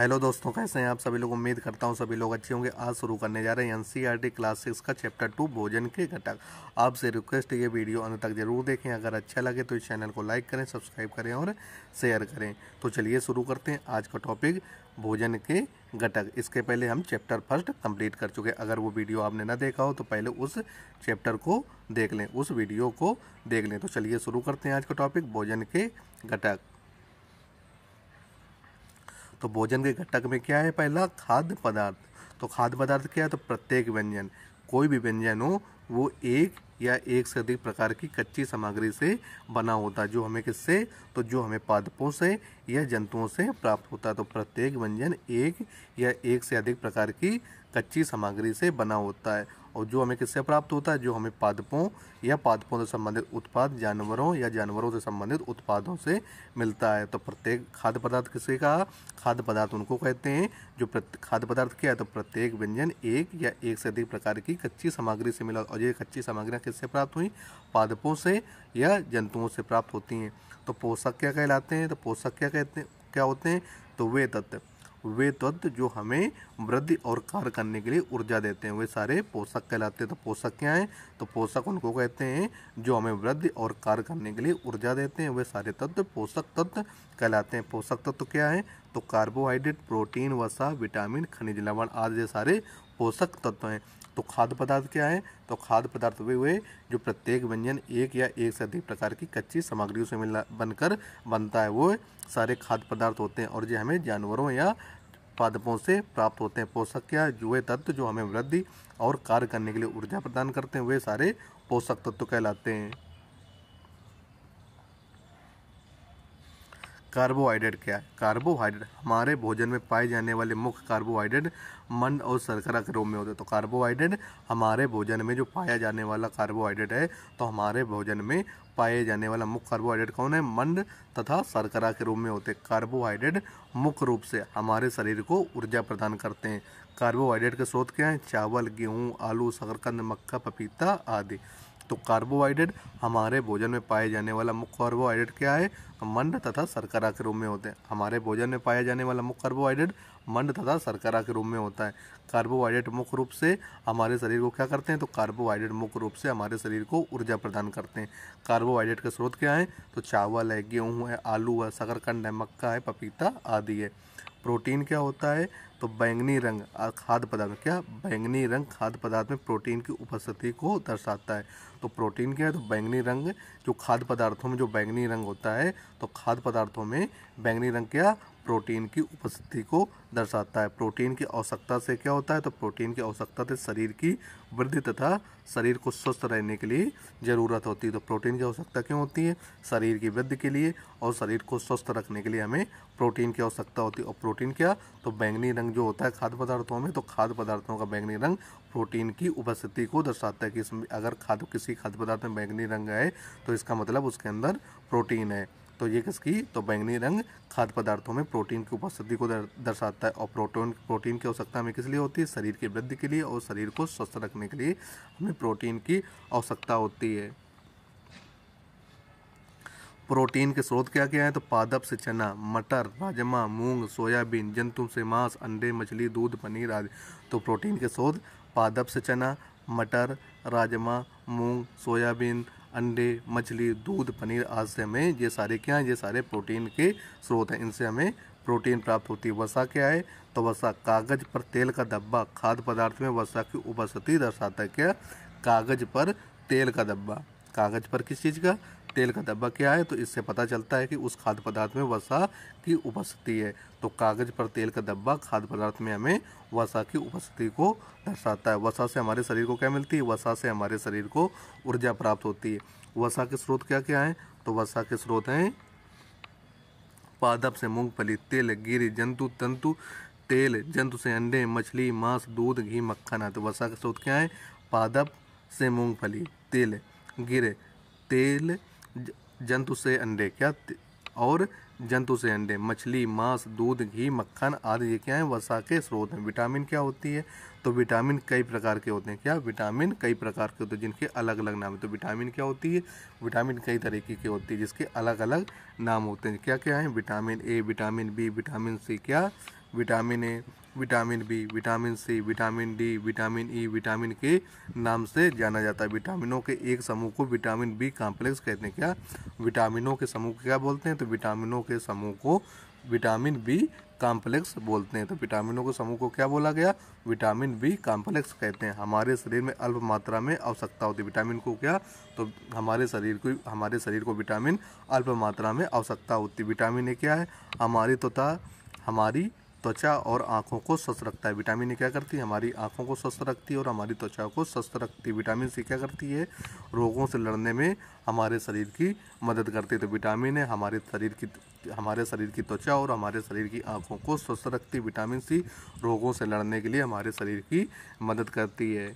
hello दोस्तों कैसे हैं आप सभी लोग उम्मीद करता हूं सभी लोग अच्छे होंगे आज शुरू करने जा रहे हैं एनसीईआरटी क्लास सिक्स का चैप्टर टू भोजन के घटक आपसे रिक्वेस्ट ये वीडियो अंत तक जरूर देखें अगर अच्छा लगे तो इस चैनल को लाइक करें सब्सक्राइब करें और शेयर करें तो चलिए शुरू करते हैं आज का टॉपिक भोजन के घटक इसके पहले हम चैप्टर फर्स्ट कंप्लीट कर चुके हैं अगर वो वीडियो आपने ना देखा हो तो पहले उस चैप्टर को देख लें उस वीडियो को देख लें तो चलिए शुरू करते हैं आज का टॉपिक भोजन के घटक तो भोजन के घटक में क्या है पहला खाद्य पदार्थ तो खाद्य पदार्थ क्या है तो प्रत्येक व्यंजन कोई भी व्यंजन हो वो एक या एक से अधिक प्रकार की कच्ची सामग्री से बना होता है जो हमें किससे तो जो हमें पादपों से या जंतुओं से प्राप्त होता है तो प्रत्येक व्यंजन एक या एक से अधिक प्रकार की कच्ची सामग्री से बना होता है और जो हमें किससे प्राप्त होता है जो हमें पादपों या पादपों से संबंधित उत्पाद जानवरों या जानवरों से संबंधित उत्पादों से मिलता है तो प्रत्येक खाद्य पदार्थ किसे कहा खाद्य पदार्थ उनको कहते हैं जो खाद्य पदार्थ क्या है तो प्रत्येक व्यंजन एक या एक से अधिक प्रकार की कच्ची सामग्री से मिला और ये कच्ची सामग्रियाँ किससे प्राप्त हुई पादपों से या जंतुओं से प्राप्त होती हैं तो पोषक क्या कहलाते हैं तो पोषक क्या कहते हैं क्या होते हैं तो वे तत्व वे तत्व जो हमें वृद्धि और कार्य करने के लिए ऊर्जा देते हैं वे सारे पोषक कहलाते हैं तो पोषक क्या हैं तो पोषक उनको कहते हैं जो हमें वृद्धि और कार्य करने के लिए ऊर्जा देते हैं वे सारे तत्व पोषक तत्व कहलाते हैं पोषक तत्व क्या है तो कार्बोहाइड्रेट प्रोटीन वसा विटामिन खनिज लवण आदि सारे पोषक तत्व हैं तो खाद्य पदार्थ क्या है तो खाद्य पदार्थ वे हुए जो प्रत्येक व्यंजन एक या एक से अधिक प्रकार की कच्ची सामग्रियों से मिला बनकर बनता है वो सारे खाद्य पदार्थ होते हैं और जो हमें जानवरों या पादपों से प्राप्त होते हैं पोषक क्या जुए तत्व जो हमें वृद्धि और कार्य करने के लिए ऊर्जा प्रदान करते हैं वे सारे पोषक तत्व कहलाते हैं कार्बोहाइड्रेट क्या है कार्बोहाइड्रेट हमारे भोजन में पाए जाने वाले मुख्य कार्बोहाइड्रेट मन और शर्करा के रूप में होते हैं तो कार्बोहाइड्रेट हमारे भोजन में जो पाया जाने वाला कार्बोहाइड्रेट है तो हमारे भोजन में पाए जाने वाला मुख्य कार्बोहाइड्रेट कौन है मन तथा शर्करा के रूप में होते हैं कार्बोहाइड्रेट मुख्य रूप से हमारे शरीर को ऊर्जा प्रदान करते हैं कार्बोहाइड्रेट के स्रोत क्या हैं चावल गेहूँ आलू शकरकंद मक्का पपीता आदि तो कार्बोहाइड्रेट हमारे भोजन में पाए जाने वाला मुख्य कार्बोहाइड्रेट क्या है मंड तथा शर्करा के रूप में होते हैं हमारे भोजन में पाया जाने वाला मुख्य कार्बोहाइड्रेट मंड तथा शर्करा के रूप में होता है कार्बोहाइड्रेट मुख्य रूप से हमारे शरीर को क्या करते हैं तो कार्बोहाइड्रेट मुख्य रूप से हमारे शरीर को ऊर्जा प्रदान करते हैं कार्बोहाइड्रेट का स्रोत क्या है तो चावल है गेहूँ है आलू है शकरकंड है मक्का है पपीता आदि है प्रोटीन क्या होता है तो बैंगनी रंग खाद्य पदार्थ क्या बैंगनी रंग खाद्य पदार्थ में प्रोटीन की उपस्थिति को दर्शाता है तो प्रोटीन क्या है तो बैंगनी रंग जो खाद्य पदार्थों में जो बैंगनी रंग होता है तो खाद्य पदार्थों में बैंगनी रंग क्या प्रोटीन की उपस्थिति को दर्शाता है प्रोटीन की आवश्यकता से क्या होता है तो प्रोटीन की आवश्यकता शरीर की वृद्धि तथा शरीर को स्वस्थ रहने के लिए ज़रूरत होती है तो प्रोटीन की आवश्यकता क्यों होती है शरीर की वृद्धि के लिए और शरीर को स्वस्थ रखने के लिए हमें प्रोटीन की आवश्यकता होती है और प्रोटीन क्या तो बैंगनी रंग जो होता है खाद्य पदार्थों में तो खाद्य पदार्थों का बैंगनी रंग प्रोटीन की उपस्थिति को दर्शाता है कि इसमें अगर खाद्य किसी खाद्य पदार्थ में बैंगनी रंग है तो इसका मतलब उसके अंदर प्रोटीन है तो ये किसकी तो बैंगनी रंग खाद्य पदार्थों में प्रोटीन की उपस्थिति को दर्शाता है और प्रोटोन प्रोटीन की आवश्यकता हमें किस लिए होती है शरीर की वृद्धि के लिए और शरीर को स्वस्थ रखने के लिए हमें प्रोटीन की आवश्यकता होती है प्रोटीन के स्रोत क्या क्या है तो पादप से चना मटर राजमा मूंग सोयाबीन जंतु से मांस अंडे मछली दूध पनीर आदि तो प्रोटीन के स्रोत पादप से चना मटर राजमा मूंग सोयाबीन अंडे मछली दूध पनीर आज से हमें ये सारे क्या हैं ये सारे प्रोटीन के स्रोत हैं इनसे हमें प्रोटीन प्राप्त होती है वसा क्या है तो वसा कागज पर तेल का डब्बा खाद्य पदार्थ में वसा की उपस्थिति दर्शाता है क्या कागज पर तेल का डब्बा कागज पर किस चीज़ का तेल का डब्बा क्या है तो इससे पता चलता है कि उस खाद्य पदार्थ में वसा की उपस्थिति है तो कागज़ पर तेल का डब्बा खाद्य पदार्थ में हमें वसा की उपस्थिति को दर्शाता है वसा से हमारे शरीर को क्या मिलती है वसा से हमारे शरीर को ऊर्जा प्राप्त होती है वसा के स्रोत क्या क्या हैं तो वसा के स्रोत हैं पादप से मूंगफली तिल गिर जंतु तंतु तेल जंतु से अंडे मछली मांस दूध घी मक्खन आदि वसा के स्रोत क्या है पादप से मूंगफली तिल गिर तेल जंतु से अंडे क्या और जंतु से अंडे मछली मांस दूध घी मक्खन आदि ये क्या है वसा के स्रोत हैं विटामिन क्या होती है तो विटामिन कई प्रकार के होते हैं क्या विटामिन कई प्रकार के होते हैं जिनके अलग अलग नाम है तो विटामिन क्या होती है विटामिन कई तरीके की होती है जिसके अलग अलग नाम होते हैं क्या क्या हैं vitamin A vitamin B vitamin C क्या vitamin A vitamin B vitamin C vitamin D vitamin E vitamin K नाम से जाना जाता है विटामिनों के एक समूह को विटामिन बी कॉम्प्लेक्स कहते हैं क्या विटामिनों के समूह को क्या बोलते हैं तो विटामिनों के समूह को विटामिन बी कॉम्प्लेक्स बोलते हैं तो विटामिनों के समूह को क्या बोला गया विटामिन बी कॉम्प्लेक्स कहते हैं हमारे शरीर में अल्प मात्रा में आवश्यकता होती है विटामिन को क्या तो हमारे शरीर को हमारे शरीर को विटामिन अल्प मात्रा में आवश्यकता होती है विटामिन ए क्या है हमारी तथा हमारी त्वचा और आँखों को स्वस्थ रखता है विटामिन ए क्या करती है हमारी आँखों को स्वस्थ रखती है और हमारी त्वचा को स्वस्थ रखती है विटामिन सी क्या करती है रोगों से लड़ने में हमारे शरीर की मदद करती है तो विटामिन ए हमारे शरीर की हमारे शरीर की त्वचा और हमारे शरीर की आँखों को स्वस्थ रखती विटामिन सी रोगों से लड़ने के लिए हमारे शरीर की मदद करती है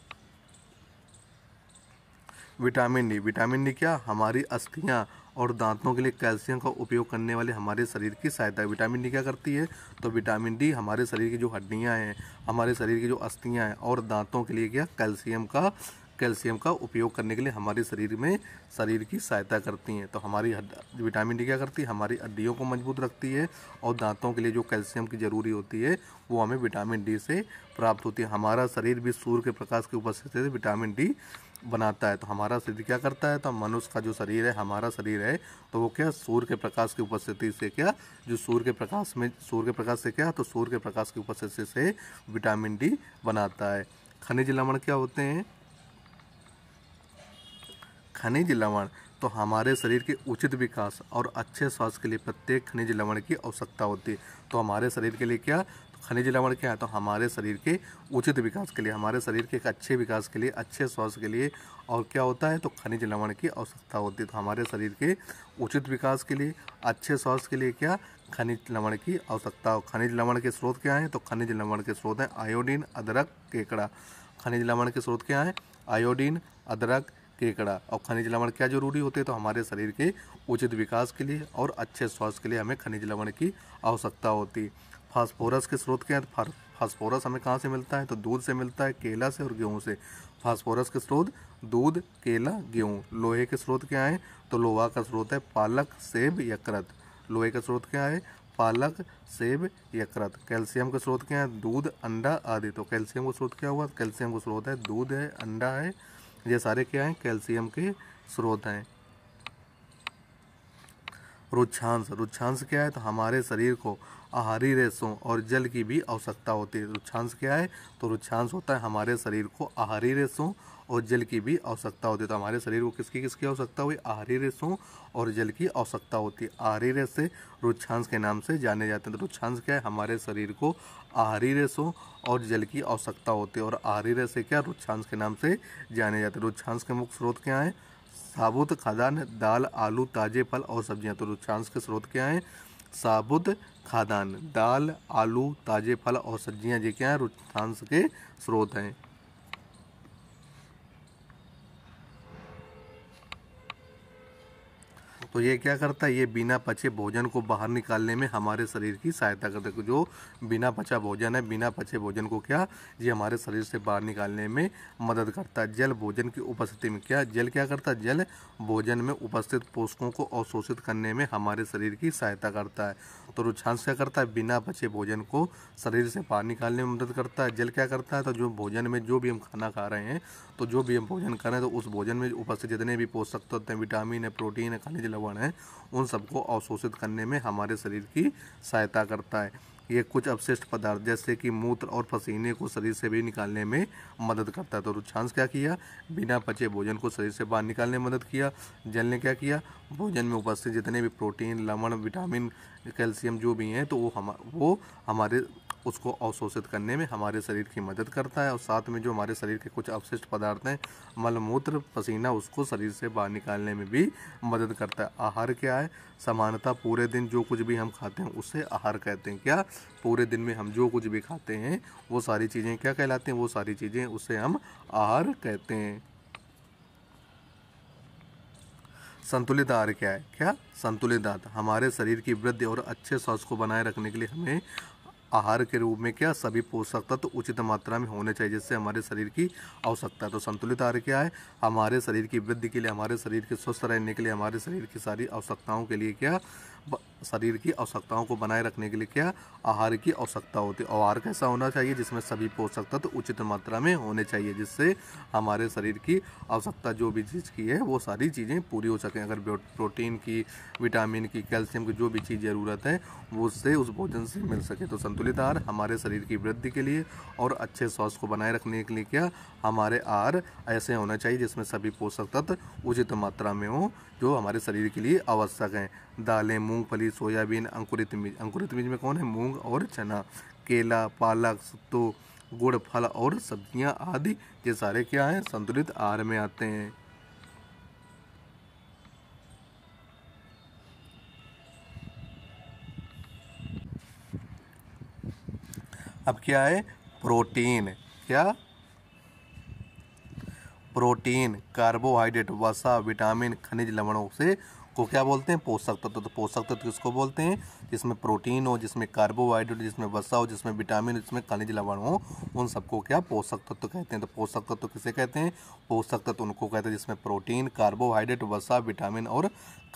विटामिन डी विटामिन डी क्या हमारी अस्थियाँ और दांतों के लिए कैल्शियम का उपयोग करने वाले हमारे शरीर की सहायता विटामिन डी क्या करती है तो विटामिन डी हमारे शरीर की जो हड्डियाँ हैं हमारे शरीर की जो अस्थियाँ हैं और दांतों के लिए क्या कैल्शियम का कैल्शियम का उपयोग करने के लिए हमारे शरीर में शरीर की सहायता करती हैं तो हमारी विटामिन डी क्या करती है हमारी हड्डियों को मजबूत रखती है और दांतों के लिए जो कैल्शियम की ज़रूरी होती है वो हमें विटामिन डी से प्राप्त होती है हमारा शरीर भी सूर्य के प्रकाश की उपस्थिति से विटामिन डी बनाता है तो हमारा शरीर क्या करता है तो मनुष्य का जो शरीर है हमारा शरीर है तो वो क्या सूर्य के प्रकाश की उपस्थिति से क्या जो सूर्य के प्रकाश में सूर्य के प्रकाश से क्या तो सूर्य के प्रकाश की उपस्थिति से विटामिन डी बनाता है खनिज लवण क्या होते हैं खनिज लवण तो हमारे शरीर के उचित विकास और अच्छे स्वास्थ्य के लिए प्रत्येक खनिज लवण की आवश्यकता होती है तो हमारे शरीर के लिए क्या खनिज लवण क्या है तो हमारे शरीर के उचित विकास के लिए हमारे शरीर के एक अच्छे विकास के लिए अच्छे स्वास्थ्य के लिए और क्या होता है तो खनिज लवण की आवश्यकता होती है तो हमारे शरीर के उचित विकास के लिए अच्छे स्वास्थ्य के लिए क्या खनिज लवण की आवश्यकता हो खनिज लवण के स्रोत क्या हैं तो खनिज लवण के स्रोत हैं आयोडीन अदरक केकड़ा खनिज लवण के स्रोत क्या हैं आयोडीन अदरक केकड़ा और खनिज लवण क्या जरूरी होते हैं तो हमारे शरीर के उचित विकास के लिए और अच्छे स्वास्थ्य के लिए हमें खनिज लवण की आवश्यकता होती है फास्फोरस के स्रोत क्या है तो फास्फोरस हमें कहाँ से मिलता है तो दूध से मिलता है केला से और गेहूँ से फास्फोरस के स्रोत दूध केला गेहूँ लोहे के स्रोत क्या है तो लोहा का स्रोत है पालक सेब यकृत लोहे का स्रोत क्या है पालक सेब यकृत कैल्शियम का स्रोत क्या है दूध अंडा आदि तो कैल्शियम का स्रोत क्या हुआ कैल्शियम का स्रोत है दूध है अंडा है ये सारे क्या हैं कैल्शियम के स्रोत हैं रुच्छांश रुच्छांश क्या है तो हमारे शरीर को आहारी रेशों और जल की भी आवश्यकता होती है रुक्षांश क्या है तो रुच्छांश होता है हमारे शरीर को आहारी रेशों और जल की भी आवश्यकता होती है तो हमारे शरीर को किसकी किसकी आवश्यकता हुई आहारी रेशों और जल की आवश्यकता होती है आहारी रेसे रुच्छांश के नाम से जाने जाते हैं तो रुच्छांश क्या है हमारे शरीर को आहारी रेशों और जल की आवश्यकता होती है और आहारी रेसे क्या रुच्छांश के नाम से जाने जाते हैं रुच्छांश के मुख्य स्रोत क्या है साबुत खादान दाल आलू ताजे फल और सब्जियां तो रुच्छांश के स्रोत क्या हैं साबुत खादान दाल आलू ताजे फल और सब्जियां जो क्या रुझान के स्रोत हैं तो ये क्या करता है ये बिना पचे भोजन को बाहर निकालने में हमारे शरीर की सहायता करता है जो बिना पचा भोजन है बिना पचे भोजन को क्या ये हमारे शरीर से बाहर निकालने में मदद करता है जल भोजन की उपस्थिति में क्या जल क्या करता है जल भोजन में उपस्थित पोषकों को अवशोषित करने में हमारे शरीर की सहायता करता है तो पुत्रोच्छ्वास क्या करता है बिना बचे भोजन को शरीर से बाहर निकालने में मदद करता है जल क्या करता है तो जो भोजन में जो भी हम खाना खा रहे हैं तो जो भी हम भोजन कर रहे हैं तो उस भोजन में उपस्थित जितने भी पोषक तत्व हैं विटामिन है प्रोटीन है खनिज लवण है उन सबको अवशोषित करने में हमारे शरीर की सहायता करता है ये कुछ अवशिष्ट पदार्थ जैसे कि मूत्र और पसीने को शरीर से भी निकालने में मदद करता है तो रुच्छांश क्या किया बिना पचे भोजन को शरीर से बाहर निकालने में मदद किया जल ने क्या किया भोजन में उपस्थित जितने भी प्रोटीन लवण विटामिन कैल्शियम जो भी हैं तो वो हम वो हमारे उसको अवशोषित करने में हमारे शरीर की मदद करता है और साथ में जो हमारे शरीर के कुछ अवशिष्ट पदार्थ हैं मलमूत्र पसीना उसको शरीर से बाहर निकालने में भी मदद करता है आहार क्या है समानता पूरे दिन जो कुछ भी हम खाते हैं उसे आहार कहते हैं क्या पूरे दिन में हम जो कुछ भी खाते हैं वो सारी चीज़ें क्या कहलाते हैं वो सारी चीज़ें उसे हम आहार कहते हैं संतुलित आहार क्या है क्या संतुलित आहार हमारे शरीर की वृद्धि और अच्छे स्वास्थ्य को बनाए रखने के लिए हमें आहार के रूप में क्या सभी पोषक तत्व तो उचित मात्रा में होने चाहिए जिससे हमारे शरीर की आवश्यकता तो संतुलित आहार क्या है हमारे शरीर की वृद्धि के लिए हमारे शरीर के स्वस्थ रहने के लिए हमारे शरीर की सारी आवश्यकताओं के लिए क्या शरीर की आवश्यकताओं को बनाए रखने के लिए क्या आहार की आवश्यकता होती है आहार कैसा होना चाहिए जिसमें सभी पोषक तत्व तो उचित मात्रा में होने चाहिए जिससे हमारे शरीर की आवश्यकता जो भी चीज़ की है वो सारी चीज़ें पूरी हो सकें अगर प्रोटीन की विटामिन की कैल्शियम की जो भी चीज़ ज़रूरत है वो उससे उस भोजन से मिल सके तो संतुलित आहार हमारे शरीर की वृद्धि के लिए और अच्छे स्वास्थ्य को बनाए रखने के लिए क्या हमारे आहार ऐसे होना चाहिए जिसमें सभी पोषक तत्व उचित मात्रा में हों जो हमारे शरीर के लिए आवश्यक हैं दालें मूंगफली सोयाबीन अंकुरित बीज अंकुरित बीज में कौन है मूंग और चना केला पालक सत्तू गुड़ फल और सब्जियां आदि ये सारे क्या हैं संतुलित आहार में आते हैं अब क्या है प्रोटीन क्या प्रोटीन कार्बोहाइड्रेट वसा विटामिन खनिज लवणों से को क्या बोलते हैं पोषक तत्व तो पोषक तत्व किसको बोलते हैं जिसमें प्रोटीन हो जिसमें कार्बोहाइड्रेट जिसमें वसा हो जिसमें विटामिन जिसमें खनिज लवण हो उन सबको क्या पोषक तत्व कहते हैं तो पोषक तत्व किसे कहते हैं पोषक तत्व उनको कहते हैं जिसमें प्रोटीन कार्बोहाइड्रेट वसा विटामिन और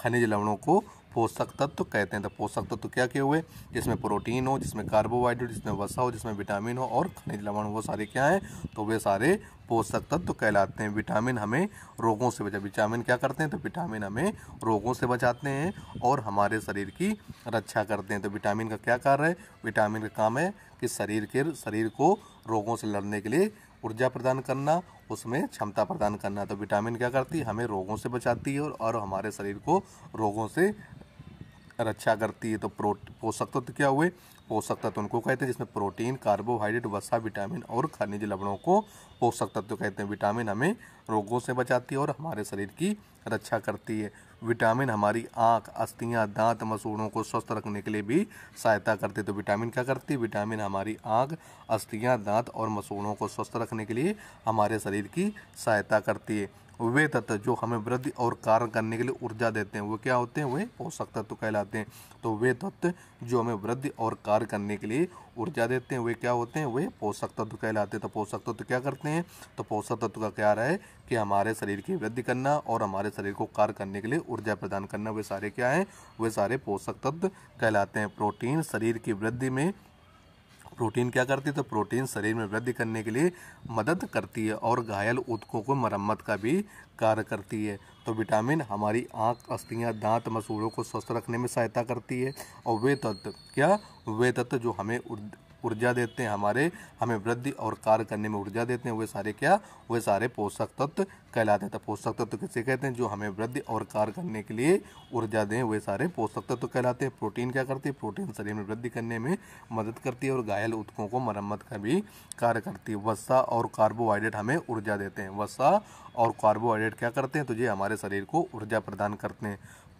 खनिज लवणों को पोषक तत्व तो कहते हैं तो पोषक तत्व तो क्या क्या हुए जिसमें प्रोटीन हो जिसमें कार्बोहाइड्रेट जिसमें वसा हो जिसमें विटामिन हो और खनिज लवण वो सारे क्या हैं तो वे सारे पोषक तत्व तो कहलाते हैं विटामिन हमें रोगों से बचा विटामिन क्या करते हैं तो विटामिन हमें रोगों से बचाते हैं और हमारे शरीर की रक्षा करते हैं तो विटामिन का क्या कार्य है विटामिन का काम है कि शरीर के शरीर को रोगों से लड़ने के लिए ऊर्जा प्रदान करना उसमें क्षमता प्रदान करना तो विटामिन क्या करती है हमें रोगों से बचाती है और, और हमारे शरीर को रोगों से रक्षा करती है तो पोषक तत्व क्या हुए पोषक तत्व उनको कहते हैं जिसमें प्रोटीन कार्बोहाइड्रेट वसा विटामिन और खनिज लवणों को पोषक तत्व कहते हैं विटामिन हमें रोगों से बचाती है और हमारे शरीर की रक्षा करती है विटामिन हमारी आँख अस्थियाँ दांत मसूड़ों को स्वस्थ रखने के लिए भी सहायता करती है तो विटामिन क्या करती है विटामिन हमारी आँख अस्थियाँ दांत और मसूड़ों को स्वस्थ रखने के लिए हमारे शरीर की सहायता करती है वे तत्व जो हमें वृद्धि और कार्य करने के लिए ऊर्जा देते हैं वो क्या होते हैं वे पोषक तत्व कहलाते हैं तो वे तत्व जो हमें वृद्धि और कार्य करने के लिए ऊर्जा देते हैं वे क्या होते हैं वे पोषक तत्व कहलाते हैं तो पोषक तत्व क्या करते हैं तो पोषक तत्व का क्या रहा है कि हमारे शरीर की वृद्धि करना और हमारे शरीर को कार्य करने के लिए ऊर्जा प्रदान करना वे सारे क्या हैं वे सारे पोषक तत्व कहलाते हैं प्रोटीन शरीर की वृद्धि में प्रोटीन क्या करती है तो प्रोटीन शरीर में वृद्धि करने के लिए मदद करती है और घायल उत्कों को मरम्मत का भी कार्य करती है तो विटामिन हमारी आँख अस्थियाँ दांत मसूड़ों को स्वस्थ रखने में सहायता करती है और वे तत्व क्या वे तत्व जो हमें ऊर्जा देते हैं हमारे हमें वृद्धि और कार्य करने में ऊर्जा देते हैं वे सारे क्या वे सारे पोषक तत्व कहलाते हैं तो पोषक तत्व किसे कहते हैं जो हमें वृद्धि और कार्य करने के लिए ऊर्जा दें वे सारे पोषक तत्व कहलाते हैं प्रोटीन क्या करती है प्रोटीन शरीर में वृद्धि करने में मदद करती है और घायल उत्कों को मरम्मत का भी कार्य करती है वसा और कार्बोहाइड्रेट हमें ऊर्जा देते हैं वसा और कार्बोहाइड्रेट क्या करते हैं तो ये हमारे शरीर को ऊर्जा प्रदान करते हैं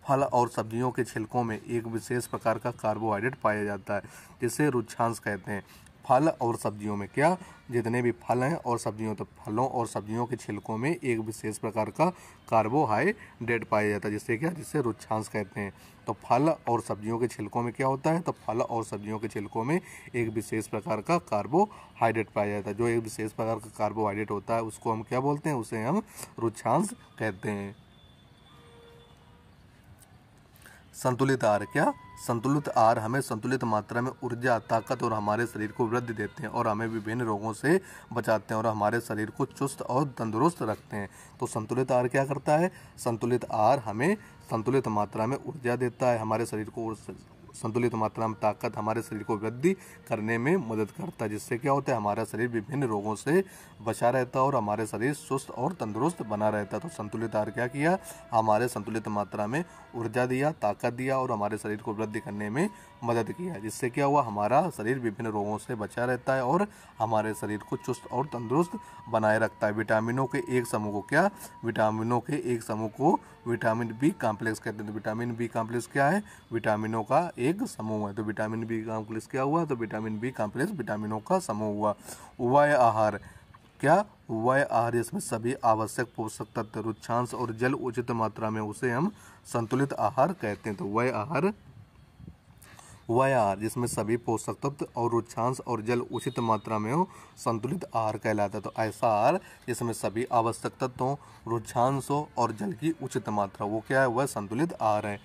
फल और सब्जियों के छिलकों में एक विशेष प्रकार का कार्बोहाइड्रेट पाया जाता है जिसे रुच्छांश कहते हैं फल और सब्जियों में क्या जितने भी फल हैं और सब्जियों तो फलों और सब्जियों के छिलकों में एक विशेष प्रकार का कार्बोहाइड्रेट पाया जाता है जिससे क्या जिससे रुच्छांश कहते हैं तो फल और सब्जियों के छिलकों में क्या होता है तो फल और सब्जियों के छिलकों में एक विशेष प्रकार का कार्बोहाइड्रेट पाया जाता है जो एक विशेष प्रकार का कार्बोहाइड्रेट होता है उसको हम क्या बोलते हैं उसे हम रुच्छांश कहते हैं संतुलित आहार क्या संतुलित आहार हमें संतुलित मात्रा में ऊर्जा ताकत और हमारे शरीर को वृद्धि देते हैं और हमें विभिन्न रोगों से बचाते हैं और हमारे शरीर को चुस्त और तंदुरुस्त रखते हैं तो संतुलित आहार क्या करता है संतुलित आहार हमें संतुलित मात्रा में ऊर्जा देता है हमारे शरीर को संतुलित मात्रा में ताकत हमारे शरीर को वृद्धि करने में मदद करता है जिससे क्या होता है हमारा शरीर विभिन्न रोगों से बचा रहता है और हमारे शरीर सुस्त और तंदुरुस्त बना रहता है तो संतुलित आहार क्या किया हमारे संतुलित मात्रा में ऊर्जा दिया ताकत दिया और हमारे शरीर को वृद्धि करने में मदद किया जिससे क्या हुआ हमारा शरीर विभिन्न रोगों से बचा रहता है और हमारे शरीर को चुस्त और तंदुरुस्त बनाए रखता है विटामिनों के एक समूह को क्या विटामिनों के एक समूह को विटामिन बी कॉम्प्लेक्स कहते हैं तो विटामिन बी कॉम्प्लेक्स क्या है विटामिनों का एक एक समूह है तो विटामिन बी कॉम्प्लेक्स क्या हुआ तो विटामिन बी कॉम्प्लेक्स विटामिनों का समूह हुआ वय आहार क्या वय आहार इसमें सभी आवश्यक पोषक तत्व रुच्छांश और जल उचित मात्रा में उसे हम संतुलित आहार कहते हैं तो वय आहार वय आहार जिसमें सभी पोषक तत्व और रुच्छांश और जल उचित मात्रा में हो संतुलित आहार कहलाता है तो ऐसा आहार जिसमें सभी आवश्यक तत्व रुच्छांश हो और जल की उचित मात्रा वो क्या है वह संतुलित आहार है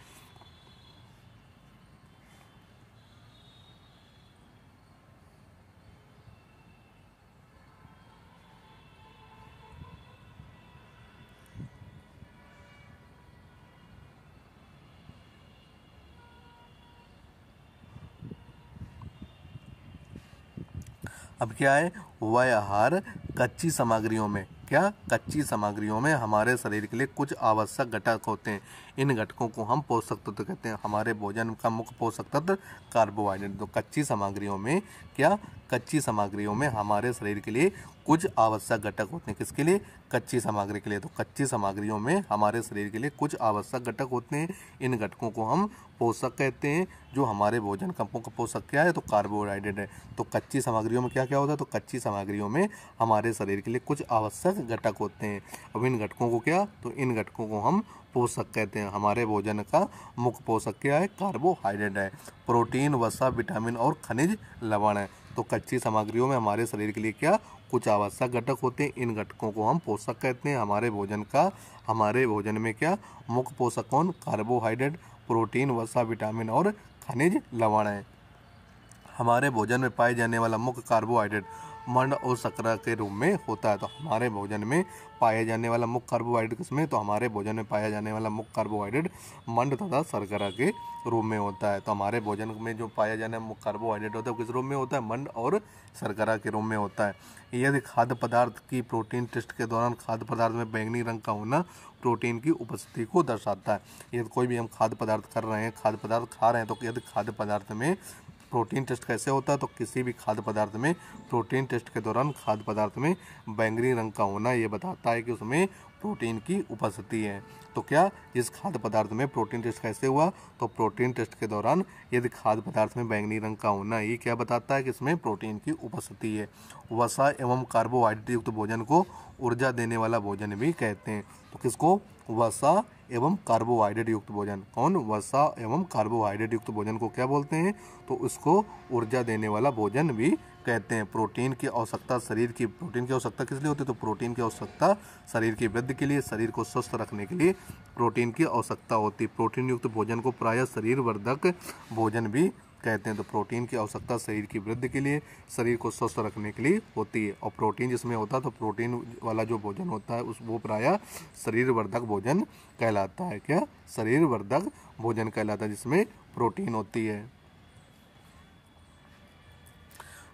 अब क्या है वह आहार कच्ची सामग्रियों में क्या कच्ची सामग्रियों में हमारे शरीर के लिए कुछ आवश्यक घटक होते हैं इन घटकों को हम पोषक तत्व कहते हैं हमारे भोजन का मुख्य पोषक तत्व कार्बोहाइड्रेट तो कच्ची सामग्रियों में क्या कच्ची सामग्रियों में हमारे शरीर के लिए कुछ आवश्यक घटक होते हैं किसके लिए कच्ची सामग्री के लिए तो कच्ची सामग्रियों में हमारे शरीर के लिए कुछ आवश्यक घटक होते हैं इन घटकों को हम पोषक कहते हैं जो हमारे भोजन कंपों का पोषक क्या है तो कार्बोहाइड्रेट है तो कच्ची सामग्रियों में क्या क्या होता है तो कच्ची सामग्रियों में हमारे शरीर के लिए कुछ आवश्यक घटक होते हैं अब इन घटकों को क्या तो इन घटकों को हम पोषक कहते हैं हमारे भोजन का मुख्य पोषक क्या है कार्बोहाइड्रेट है प्रोटीन वसा विटामिन और खनिज लवण है तो कच्ची सामग्रियों में हमारे शरीर के लिए क्या कुछ आवश्यक घटक होते हैं इन घटकों को हम पोषक कहते हैं हमारे भोजन का हमारे भोजन में क्या मुख्य पोषक कौन कार्बोहाइड्रेट प्रोटीन वसा विटामिन और खनिज लवण है हमारे भोजन में पाए जाने वाला मुख्य कार्बोहाइड्रेट मर्ण और शकरा के रूप में होता है तो हमारे भोजन में पाया जाने वाला मुख्य कार्बोहाइड्रेट किसमें तो हमारे भोजन में पाया जाने वाला मुख्य कार्बोहाइड्रेट मंड तथा शर्करा के रूप में होता है तो हमारे भोजन में जो पाया जाने मुख्य कार्बोहाइड्रेट होता है किस रूप में होता है मंड और शर्करा के रूप में होता है यदि खाद्य पदार्थ की प्रोटीन टेस्ट के दौरान खाद्य पदार्थ में बैंगनी रंग का होना प्रोटीन की उपस्थिति को दर्शाता है यदि कोई भी हम खाद्य पदार्थ कर रहे हैं खाद्य पदार्थ खा रहे हैं तो यदि खाद्य पदार्थ में प्रोटीन टेस्ट कैसे होता है तो किसी भी खाद्य पदार्थ में प्रोटीन टेस्ट के दौरान खाद्य पदार्थ में बैंगनी रंग का होना ये बताता है कि उसमें प्रोटीन की उपस्थिति है तो क्या इस खाद्य पदार्थ में प्रोटीन टेस्ट कैसे हुआ तो प्रोटीन टेस्ट के दौरान यदि खाद्य पदार्थ में बैंगनी रंग का होना ये क्या बताता है कि इसमें प्रोटीन की उपस्थिति है वसा एवं कार्बोहाइड्रेट युक्त भोजन को ऊर्जा देने वाला भोजन भी कहते हैं तो किसको वसा एवं कार्बोहाइड्रेट युक्त भोजन कौन वसा एवं कार्बोहाइड्रेट युक्त भोजन को क्या बोलते हैं तो उसको ऊर्जा देने वाला भोजन भी कहते हैं प्रोटीन की आवश्यकता शरीर की प्रोटीन की आवश्यकता किस लिए होती है तो प्रोटीन की आवश्यकता शरीर की वृद्धि के लिए शरीर को स्वस्थ रखने के लिए प्रोटीन की आवश्यकता होती है प्रोटीन युक्त भोजन को प्रायः शरीर वर्धक भोजन भी कहते हैं तो प्रोटीन की आवश्यकता शरीर की वृद्धि के लिए शरीर को स्वस्थ रखने के लिए होती है और प्रोटीन जिसमें होता है तो प्रोटीन वाला जो भोजन होता है उस वो प्रायः शरीर वर्धक भोजन कहलाता है क्या शरीर वर्धक भोजन कहलाता है जिसमें प्रोटीन होती है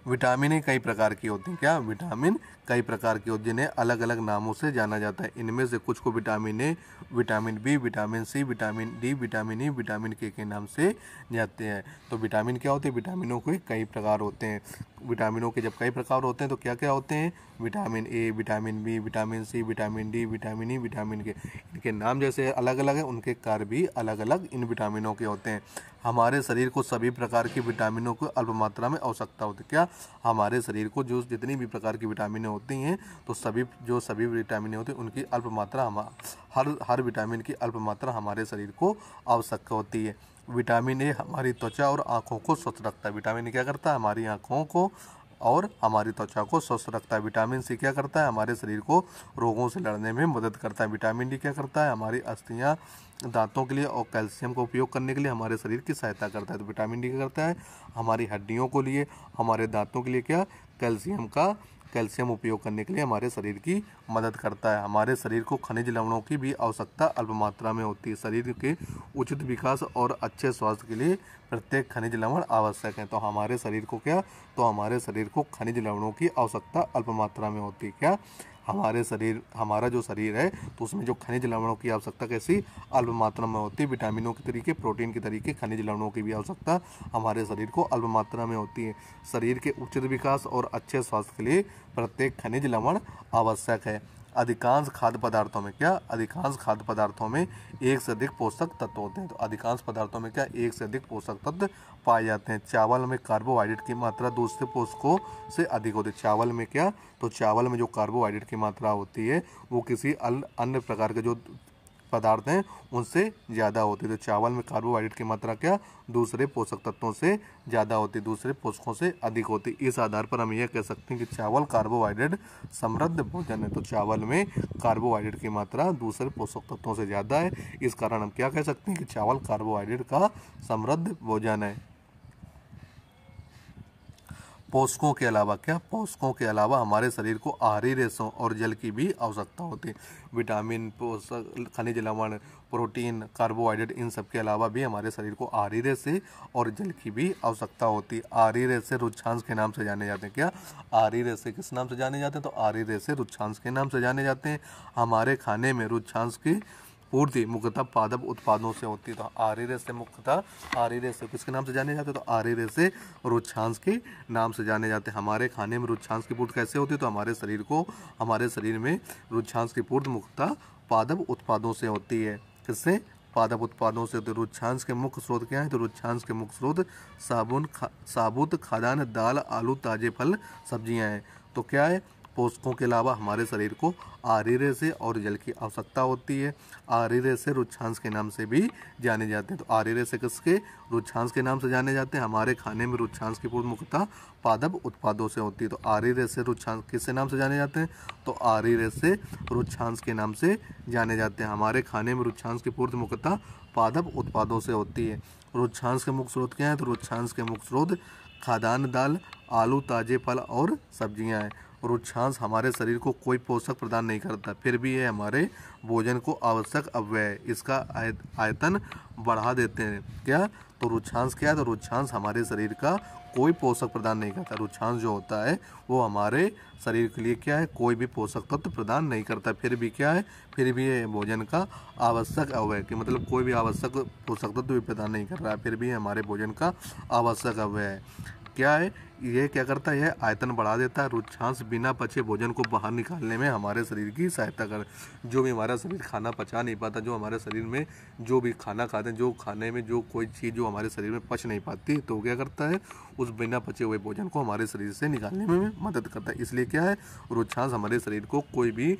विटामिनें कई प्रकार की होती हैं क्या विटामिन कई प्रकार की होती हैं जिन्हें अलग अलग नामों से जाना जाता है इनमें से कुछ को vitamin A vitamin B vitamin C vitamin D vitamin E vitamin K के नाम से जाते हैं तो विटामिन क्या होते हैं विटामिनों के कई प्रकार होते हैं विटामिनों के जब कई प्रकार होते हैं तो क्या क्या होते हैं vitamin A vitamin B vitamin C vitamin D vitamin E vitamin K इनके नाम जैसे अलग अलग हैं उनके कार्य भी अलग अलग इन विटामिनों के होते हैं हमारे शरीर को सभी प्रकार की विटामिनों को अल्प मात्रा में आवश्यकता होती है क्या हमारे शरीर को जो जितनी भी प्रकार की विटामिनें होती हैं तो सभी जो सभी विटामिनें होती हैं उनकी अल्प मात्रा हम हर हर विटामिन की अल्प मात्रा हमारे शरीर को आवश्यक होती है विटामिन ए हमारी त्वचा और आँखों को स्वच्छ रखता है विटामिन ए क्या करता है हमारी आँखों को और हमारी त्वचा को स्वस्थ रखता है विटामिन सी क्या करता है हमारे शरीर को रोगों से लड़ने में मदद करता है विटामिन डी क्या करता है हमारी अस्थियाँ दांतों के लिए और कैल्शियम का उपयोग करने के लिए हमारे शरीर की सहायता करता है तो विटामिन डी क्या करता है हमारी हड्डियों को लिए हमारे दांतों के लिए क्या कैल्शियम का कैल्शियम उपयोग करने के लिए हमारे शरीर की मदद करता है हमारे शरीर को खनिज लवणों की भी आवश्यकता अल्प मात्रा में होती है शरीर के उचित विकास और अच्छे स्वास्थ्य के लिए प्रत्येक खनिज लवण आवश्यक है तो हमारे शरीर को क्या तो हमारे शरीर को खनिज लवणों की आवश्यकता अल्प मात्रा में होती है क्या हमारे शरीर हमारा जो शरीर है तो उसमें जो खनिज लवणों की आवश्यकता कैसी अल्प मात्रा में होती है विटामिनों के तरीके प्रोटीन के तरीके खनिज लवणों की भी आवश्यकता हमारे शरीर को अल्प मात्रा में होती है शरीर के उचित विकास और अच्छे स्वास्थ्य के लिए प्रत्येक खनिज लवण आवश्यक है अधिकांश खाद्य पदार्थों में क्या अधिकांश खाद्य पदार्थों में एक से अधिक पोषक तत्व होते हैं तो अधिकांश पदार्थों में क्या एक से अधिक पोषक तत्व पाए जाते हैं चावल में कार्बोहाइड्रेट की मात्रा दूसरे पोषकों से अधिक होती है चावल में क्या तो चावल में जो कार्बोहाइड्रेट की मात्रा होती है वो किसी अन्य प्रकार के जो पदार्थ हैं उनसे ज़्यादा होती तो चावल में कार्बोहाइड्रेट की मात्रा क्या दूसरे पोषक तत्वों से ज़्यादा होती दूसरे पोषकों से अधिक होती इस आधार पर हम यह कह सकते हैं कि चावल कार्बोहाइड्रेट समृद्ध भोजन है तो चावल में कार्बोहाइड्रेट की मात्रा दूसरे पोषक तत्वों से ज़्यादा है इस कारण हम क्या कह सकते हैं कि चावल कार्बोहाइड्रेट का समृद्ध भोजन है पोषकों के अलावा क्या पोषकों के अलावा हमारे शरीर को आहरी रेशों और जल की भी आवश्यकता होती है विटामिन पोषक खनिज लवण प्रोटीन कार्बोहाइड्रेट इन सब के अलावा भी हमारे शरीर को आहरी रेशे और जल की भी आवश्यकता होती है आहारी रेशे रुच्छांश के नाम से जाने जाते हैं क्या आरी रेशे किस नाम से जाने जाते हैं तो आरी रेशे रुच्छांश के नाम से जाने जाते हैं हमारे खाने में रुच्छांश की पूर्ति मुख्यतः पादप उत्पादों से होती है तो आर्य रेसे मुख्यतः आर्य रेसे किसके नाम से जाने जाते हैं तो आर्य रेसे रुच्छांश के नाम से जाने जाते हैं हमारे खाने में रुच्छांश की पूर्ति कैसे होती है तो हमारे शरीर को हमारे शरीर में रुच्छांस की पूर्ति मुख्यतः पादप उत्पादों से होती है किससे पादप उत्पादों से तो रुच्छांश के मुख्य स्रोत क्या है तो रुच्छांश के मुख्य स्रोत साबुन खा साबुत खादान दाल आलू ताजे फल सब्जियां हैं तो क्या है पोषकों के अलावा हमारे शरीर को आरीरे से और जल की आवश्यकता होती है आरीरे से रुच्छांश के नाम से भी जाने जाते हैं तो आरीरे से किसके रुच्छांश के नाम से जाने जाते हैं हमारे खाने में रुच्छांश की पूर्ण मुख्यता पादप उत्पादों से होती है तो आरीरे से रुच्छांश किसके नाम से जाने जाते हैं तो आरीरे से रुच्छांश के नाम से जाने जाते हैं हमारे खाने में रुच्छांश की पूर्ण मुख्यता पादप उत्पादों से होती है रुच्छांश के मुख्य स्रोत क्या है तो रुच्छांश के मुख्य स्रोत खादान दाल आलू ताजे फल और सब्जियां हैं और हमारे शरीर को कोई पोषक प्रदान नहीं करता फिर भी ये हमारे भोजन को आवश्यक अव्यय इसका आयतन बढ़ा देते हैं क्या तो रुच्छांस क्या है तो रुच्छांस हमारे शरीर का कोई पोषक प्रदान नहीं करता रुच्छांस जो होता है वो हमारे शरीर के लिए क्या है कोई भी पोषक तत्व प्रदान नहीं करता फिर भी क्या है फिर भी ये भोजन का आवश्यक अव्यय कि मतलब कोई भी आवश्यक पोषक तत्व भी प्रदान नहीं कर रहा है फिर भी हमारे भोजन का आवश्यक अव्यय है क्या है यह क्या करता है यह आयतन बढ़ा देता है रुझांस बिना पचे भोजन को बाहर निकालने में हमारे शरीर की सहायता कर जो भी हमारा शरीर खाना पचा नहीं पाता जो हमारे शरीर में जो भी खाना खाते हैं जो खाने में जो कोई चीज़ जो हमारे शरीर में पच नहीं पाती तो क्या करता है उस बिना पचे हुए भोजन को हमारे शरीर से निकालने में मदद करता है इसलिए क्या है रुझांस हमारे शरीर को कोई भी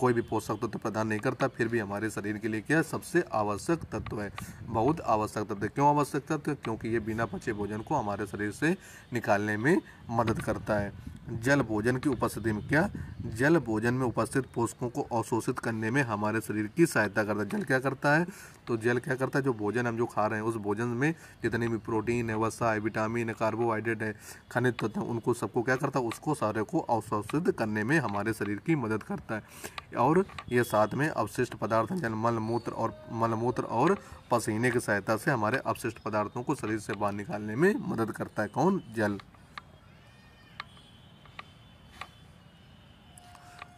कोई भी पोषक तत्व तो प्रदान नहीं करता फिर भी हमारे शरीर के लिए क्या सबसे आवश्यक तत्व है बहुत आवश्यक तत्व क्यों आवश्यक तत्व क्योंकि ये बिना पचे भोजन को हमारे शरीर से निकालने में मदद करता है जल भोजन की उपस्थिति में क्या जल भोजन में उपस्थित पोषकों को अवशोषित करने में हमारे शरीर की सहायता करता है जल क्या करता है तो जल क्या करता है जो भोजन हम जो खा रहे हैं उस भोजन में जितने भी प्रोटीन है वसा है विटामिन है कार्बोहाइड्रेट है खनिज तत्व हैं उनको सबको क्या करता है उसको सारे को अवशोषित करने में हमारे शरीर की मदद करता है और ये साथ में अवशिष्ट पदार्थ जल मलमूत्र और मलमूत्र और पसीने की सहायता से हमारे अवशिष्ट पदार्थों को शरीर से बाहर निकालने में मदद करता है कौन जल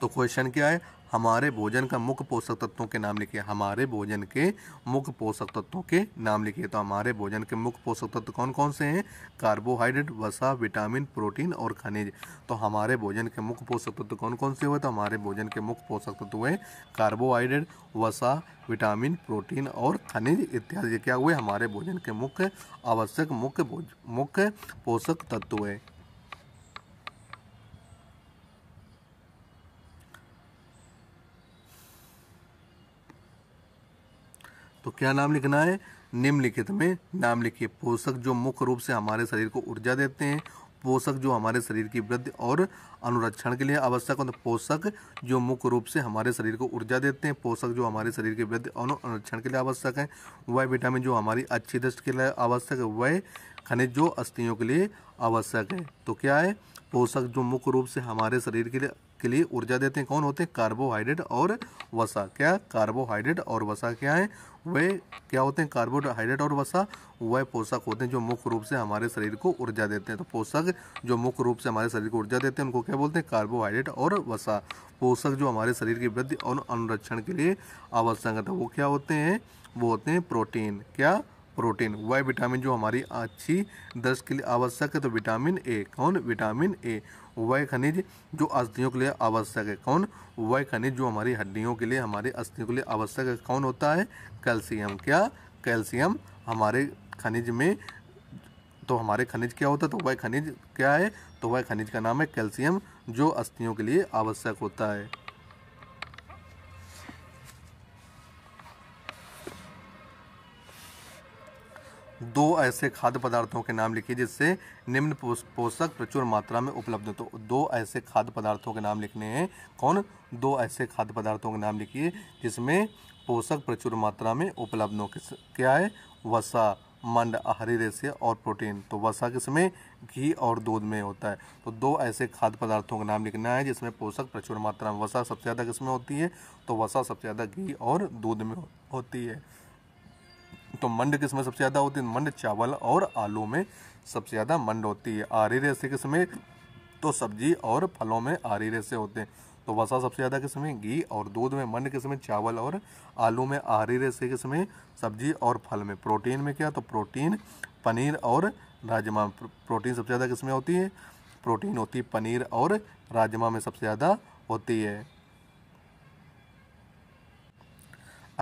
तो क्वेश्चन क्या है हमारे भोजन का मुख्य पोषक तत्वों के नाम लिखिए हमारे भोजन के मुख्य पोषक तत्वों के नाम लिखिए तो हमारे भोजन के मुख्य पोषक तत्व कौन कौन से हैं कार्बोहाइड्रेट वसा विटामिन प्रोटीन और खनिज तो हमारे भोजन के मुख्य पोषक तत्व कौन कौन से हुए तो हमारे भोजन के मुख्य पोषक तत्व हुए कार्बोहाइड्रेट वसा विटामिन प्रोटीन और खनिज इत्यादि क्या हुए हमारे भोजन के मुख्य आवश्यक मुख्य मुख्य पोषक तत्व है तो क्या नाम लिखना है निम्नलिखित में नाम लिखिए पोषक जो मुख्य रूप से हमारे शरीर को ऊर्जा देते हैं पोषक जो हमारे शरीर की वृद्धि और अनुरक्षण के लिए आवश्यक होते पोषक जो मुख्य रूप से हमारे शरीर को ऊर्जा देते हैं पोषक जो हमारे शरीर की वृद्धि और अनुरक्षण के लिए आवश्यक है वह विटामिन जो हमारी अच्छी दृष्टि के लिए आवश्यक है वह खनिज जो अस्थियों के लिए आवश्यक है तो क्या है पोषक जो मुख्य रूप से हमारे शरीर के लिए के लिए ऊर्जा देते हैं कौन होते हैं कार्बोहाइड्रेट और वसा क्या कार्बोहाइड्रेट और वसा क्या है वे क्या होते हैं कार्बोहाइड्रेट और वसा वह पोषक होते हैं जो मुख्य रूप से हमारे शरीर को ऊर्जा देते हैं तो पोषक जो मुख्य रूप से हमारे शरीर को ऊर्जा देते हैं उनको क्या बोलते हैं कार्बोहाइड्रेट और वसा पोषक जो हमारे शरीर की वृद्धि और अनुरक्षण के लिए आवश्यक है तो वो क्या होते हैं वो होते हैं प्रोटीन क्या प्रोटीन वह विटामिन जो हमारी अच्छी दृष्टि के लिए आवश्यक है तो विटामिन ए कौन विटामिन ए वह खनिज जो अस्थियों के लिए आवश्यक है कौन वह खनिज जो हमारी हड्डियों के लिए हमारे अस्थियों के लिए आवश्यक है कौन होता है कैल्शियम क्या कैल्शियम हमारे खनिज में तो हमारे खनिज क्या होता है तो वह खनिज क्या है तो वह खनिज का नाम है कैल्शियम जो अस्थियों के लिए आवश्यक होता है दो ऐसे खाद्य पदार्थों के नाम लिखिए जिससे निम्न पोषक प्रचुर मात्रा में उपलब्ध हो तो दो ऐसे खाद्य पदार्थों के नाम लिखने हैं कौन दो ऐसे खाद्य पदार्थों के नाम लिखिए जिसमें पोषक प्रचुर मात्रा में उपलब्ध हो क्या है वसा मंड हरी रेसे और प्रोटीन तो वसा किसमें घी और दूध में होता है तो दो ऐसे खाद्य पदार्थों का नाम लिखना है जिसमें पोषक प्रचुर मात्रा में वसा सबसे ज़्यादा किसमें होती है तो वसा सबसे ज़्यादा घी और दूध में होती है तो मंड किसमें सबसे ज़्यादा होती है मंड चावल और आलू में सबसे ज़्यादा मंड होती है आरी रेसे किसमें तो सब्जी और फलों में आरी रेसे होते हैं तो वसा सबसे ज़्यादा किस में घी और दूध में मन में चावल और आलू में आहरी रेसे किस में सब्जी और फल में प्रोटीन में क्या तो प्रोटीन पनीर और राजमा प्रोटीन सबसे ज़्यादा किस में होती है प्रोटीन होती है पनीर और राजमा में सबसे ज़्यादा होती है